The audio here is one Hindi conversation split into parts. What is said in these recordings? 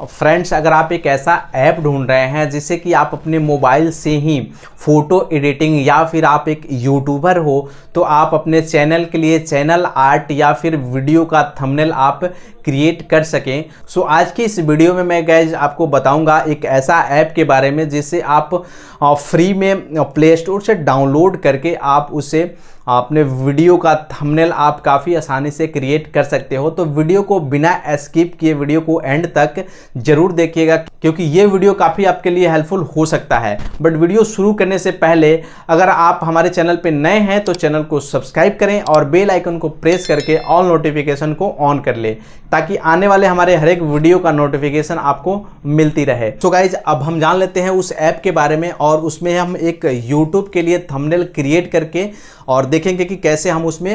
फ्रेंड्स अगर आप एक ऐसा ऐप ढूंढ रहे हैं जिसे कि आप अपने मोबाइल से ही फ़ोटो एडिटिंग या फिर आप एक यूट्यूबर हो तो आप अपने चैनल के लिए चैनल आर्ट या फिर वीडियो का थंबनेल आप क्रिएट कर सकें सो so, आज की इस वीडियो में मैं गैज आपको बताऊंगा एक ऐसा ऐप के बारे में जिसे आप फ्री में प्ले स्टोर से डाउनलोड करके आप उसे आपने वीडियो का थंबनेल आप काफ़ी आसानी से क्रिएट कर सकते हो तो वीडियो को बिना स्किप किए वीडियो को एंड तक जरूर देखिएगा क्योंकि ये वीडियो काफ़ी आपके लिए हेल्पफुल हो सकता है बट वीडियो शुरू करने से पहले अगर आप हमारे चैनल पर नए हैं तो चैनल को सब्सक्राइब करें और बेल आइकन को प्रेस करके ऑल नोटिफिकेशन को ऑन कर ले ताकि आने वाले हमारे हर एक वीडियो का नोटिफिकेशन आपको मिलती रहे तो so गाइज अब हम जान लेते हैं उस ऐप के बारे में और उसमें हम एक यूट्यूब के लिए थमनेल क्रिएट करके और देखेंगे कि कैसे हम उसमें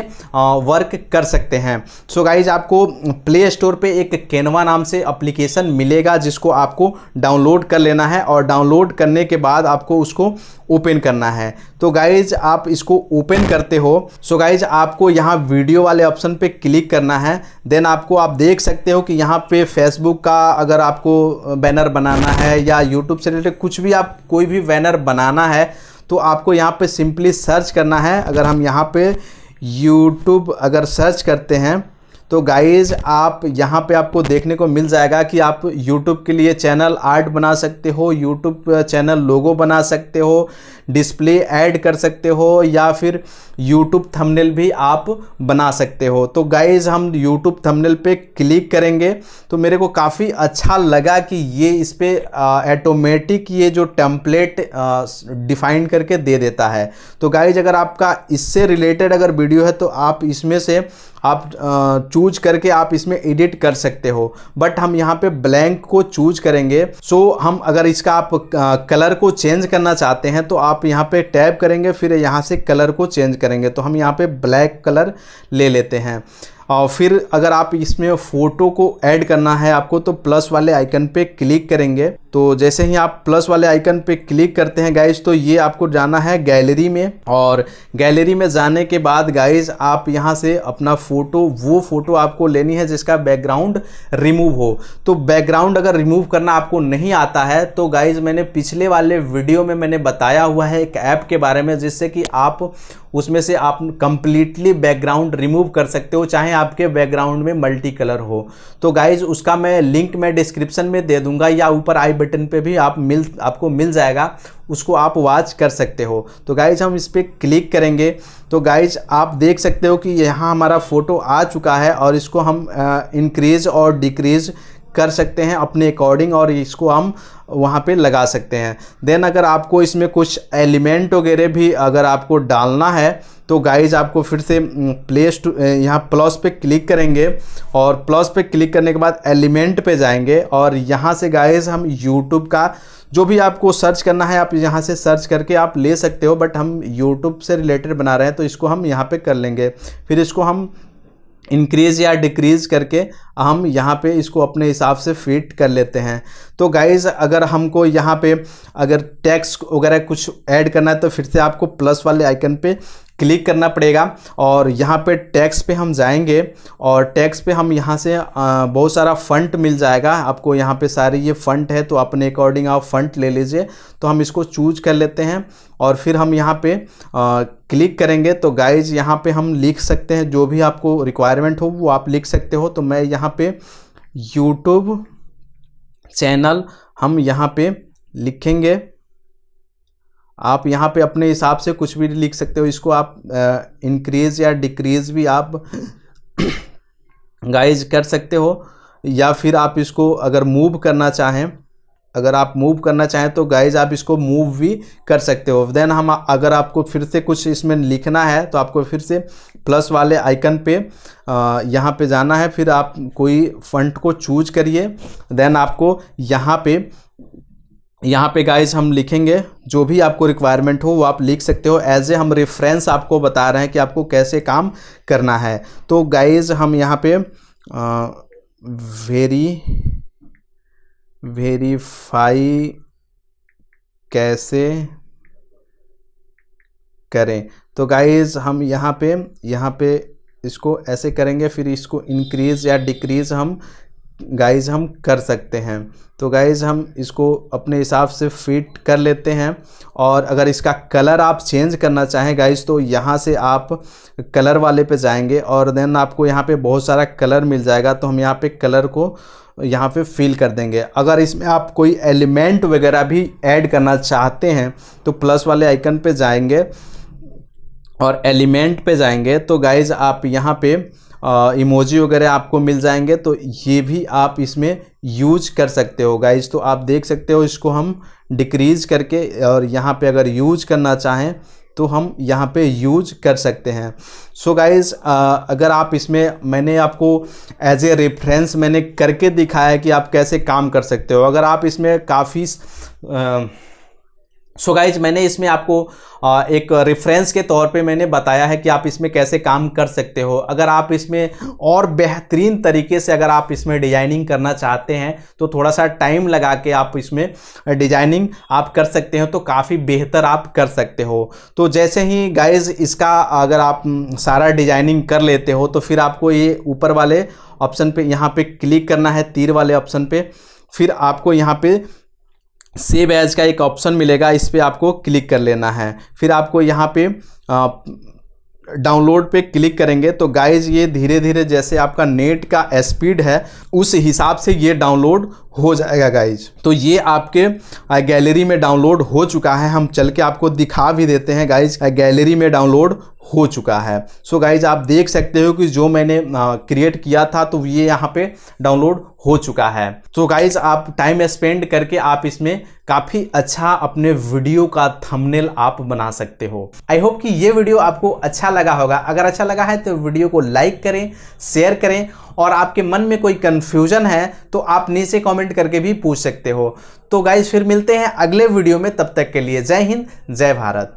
वर्क कर सकते हैं सो so गाइज आपको प्ले स्टोर पर एक कैनवा नाम से अप्लीकेशन मिलेगा जिसको आपको डाउनलोड कर लेना है और डाउनलोड करने के बाद आपको उसको ओपन करना है तो गाइज आप इसको ओपन करते हो सो so गाइज आपको यहाँ वीडियो वाले ऑप्शन पे क्लिक करना है देन आपको आप देख सकते हो कि यहाँ पे फेसबुक का अगर आपको बैनर बनाना है या यूट्यूब से रिलेटेड कुछ भी आप कोई भी बैनर बनाना है तो आपको यहाँ पे सिंपली सर्च करना है अगर हम यहाँ पे यूट्यूब अगर सर्च करते हैं तो गाइज़ आप यहाँ पे आपको देखने को मिल जाएगा कि आप YouTube के लिए चैनल आर्ट बना सकते हो YouTube चैनल लोगो बना सकते हो डिस्प्ले ऐड कर सकते हो या फिर YouTube थंबनेल भी आप बना सकते हो तो गाइज़ हम YouTube थंबनेल पे क्लिक करेंगे तो मेरे को काफ़ी अच्छा लगा कि ये इस पर ऐटोमेटिक ये जो टेम्पलेट डिफ़ाइन करके दे देता है तो गाइज़ अगर आपका इससे रिलेटेड अगर वीडियो है तो आप इसमें से आप चूज करके आप इसमें एडिट कर सकते हो बट हम यहाँ पे ब्लैंक को चूज करेंगे सो so, हम अगर इसका आप कलर को चेंज करना चाहते हैं तो आप यहाँ पे टैब करेंगे फिर यहाँ से कलर को चेंज करेंगे तो हम यहाँ पे ब्लैक कलर ले लेते हैं और फिर अगर आप इसमें फ़ोटो को ऐड करना है आपको तो प्लस वाले आइकन पे क्लिक करेंगे तो जैसे ही आप प्लस वाले आइकन पे क्लिक करते हैं गाइज तो ये आपको जाना है गैलरी में और गैलरी में जाने के बाद गाइज आप यहाँ से अपना फ़ोटो वो फ़ोटो आपको लेनी है जिसका बैकग्राउंड रिमूव हो तो बैकग्राउंड अगर रिमूव करना आपको नहीं आता है तो गाइज मैंने पिछले वाले वीडियो में मैंने बताया हुआ है एक ऐप के बारे में जिससे कि आप उसमें से आप कंप्लीटली बैकग्राउंड रिमूव कर सकते हो चाहे आपके बैकग्राउंड में मल्टी कलर हो तो गाइज उसका मैं लिंक मैं डिस्क्रिप्शन में दे दूंगा या ऊपर आई बटन पे भी आप मिल आपको मिल जाएगा उसको आप वॉच कर सकते हो तो गाइज हम इस पर क्लिक करेंगे तो गाइज आप देख सकते हो कि यहाँ हमारा फ़ोटो आ चुका है और इसको हम इंक्रीज़ और डिक्रीज़ कर सकते हैं अपने अकॉर्डिंग और इसको हम वहाँ पे लगा सकते हैं देन अगर आपको इसमें कुछ एलिमेंट वगैरह भी अगर आपको डालना है तो गाइज आपको फिर से प्लेस हम्म, टू यहाँ प्लस पे क्लिक करेंगे और प्लस पे क्लिक करने के बाद एलिमेंट पे जाएंगे और यहाँ से गाइज हम यूट्यूब का जो भी आपको सर्च करना है आप यहाँ से सर्च करके आप ले सकते हो बट हम यूट्यूब से रिलेटेड बना रहे हैं तो इसको हम यहाँ पर कर लेंगे फिर इसको हम इंक्रीज़ या डिक्रीज़ करके हम यहाँ पे इसको अपने हिसाब से फिट कर लेते हैं तो गाइज़ अगर हमको यहाँ पे अगर टैक्स वगैरह कुछ ऐड करना है तो फिर से आपको प्लस वाले आइकन पे क्लिक करना पड़ेगा और यहाँ पे टैक्स पे हम जाएंगे और टैक्स पे हम यहाँ से बहुत सारा फंड मिल जाएगा आपको यहाँ पे सारे ये फंड है तो अपने अकॉर्डिंग आप फंड ले लीजिए तो हम इसको चूज कर लेते हैं और फिर हम यहाँ पे आ, क्लिक करेंगे तो गाइज यहाँ पे हम लिख सकते हैं जो भी आपको रिक्वायरमेंट हो वो आप लिख सकते हो तो मैं यहाँ पर यूट्यूब चैनल हम यहाँ पर लिखेंगे आप यहाँ पे अपने हिसाब से कुछ भी लिख सकते हो इसको आप इंक्रीज़ या डिक्रीज़ भी आप गाइज कर सकते हो या फिर आप इसको अगर मूव करना चाहें अगर आप मूव करना चाहें तो गाइज आप इसको मूव भी कर सकते हो देन हम अगर आपको फिर से कुछ इसमें लिखना है तो आपको फिर से प्लस वाले आइकन पे यहाँ पे जाना है फिर आप कोई फंट को चूज करिए देन आपको यहाँ पे यहाँ पे गाइज हम लिखेंगे जो भी आपको रिक्वायरमेंट हो वो आप लिख सकते हो एज ए हम रेफरेंस आपको बता रहे हैं कि आपको कैसे काम करना है तो गाइज हम यहाँ पे वेरी वेरीफाई कैसे करें तो गाइज हम यहाँ पे यहाँ पे इसको ऐसे करेंगे फिर इसको इंक्रीज़ या डिक्रीज़ हम गाइस हम कर सकते हैं तो गाइज़ हम इसको अपने हिसाब से फिट कर लेते हैं और अगर इसका कलर आप चेंज करना चाहें गाइज़ तो यहाँ से आप कलर वाले पे जाएंगे और देन आपको यहाँ पे बहुत सारा कलर मिल जाएगा तो हम यहाँ पे कलर को यहाँ पे फिल कर देंगे अगर इसमें आप कोई एलिमेंट वगैरह भी ऐड करना चाहते हैं तो प्लस वाले आइकन पर जाएंगे और एलिमेंट पर जाएंगे तो गाइज़ आप यहाँ पर इमोजी वगैरह आपको मिल जाएंगे तो ये भी आप इसमें यूज कर सकते हो गाइज तो आप देख सकते हो इसको हम डिक्रीज करके और यहाँ पे अगर यूज करना चाहें तो हम यहाँ पे यूज कर सकते हैं सो so गाइज अगर आप इसमें मैंने आपको एज ए रेफरेंस मैंने करके दिखाया कि आप कैसे काम कर सकते हो अगर आप इसमें काफ़ी सो so गाइज मैंने इसमें आपको एक रेफरेंस के तौर पे मैंने बताया है कि आप इसमें कैसे काम कर सकते हो अगर आप इसमें और बेहतरीन तरीके से अगर आप इसमें डिजाइनिंग करना चाहते हैं तो थोड़ा सा टाइम लगा के आप इसमें डिजाइनिंग आप कर सकते हो तो काफ़ी बेहतर आप कर सकते हो तो जैसे ही गाइज इसका अगर आप हम्म, सारा डिजाइनिंग कर लेते हो तो फिर आपको ये ऊपर वाले ऑप्शन पर यहाँ पर क्लिक करना है तीर वाले ऑप्शन पर फिर आपको यहाँ पे सेव एज का एक ऑप्शन मिलेगा इस पर आपको क्लिक कर लेना है फिर आपको यहाँ पे डाउनलोड पे क्लिक करेंगे तो गाइज ये धीरे धीरे जैसे आपका नेट का स्पीड है उस हिसाब से ये डाउनलोड हो जाएगा गाइज तो ये आपके गैलरी में डाउनलोड हो चुका है हम चल के आपको दिखा भी देते हैं गाइज गैलरी में डाउनलोड हो चुका है सो so गाइज आप देख सकते हो कि जो मैंने क्रिएट किया था तो ये यहाँ पे डाउनलोड हो चुका है तो so गाइज आप टाइम स्पेंड करके आप इसमें काफ़ी अच्छा अपने वीडियो का थंबनेल आप बना सकते हो आई होप कि ये वीडियो आपको अच्छा लगा होगा अगर अच्छा लगा है तो वीडियो को लाइक करें शेयर करें और आपके मन में कोई कन्फ्यूजन है तो आप नीचे कॉमेंट करके भी पूछ सकते हो तो गाइज फिर मिलते हैं अगले वीडियो में तब तक के लिए जय हिंद जय भारत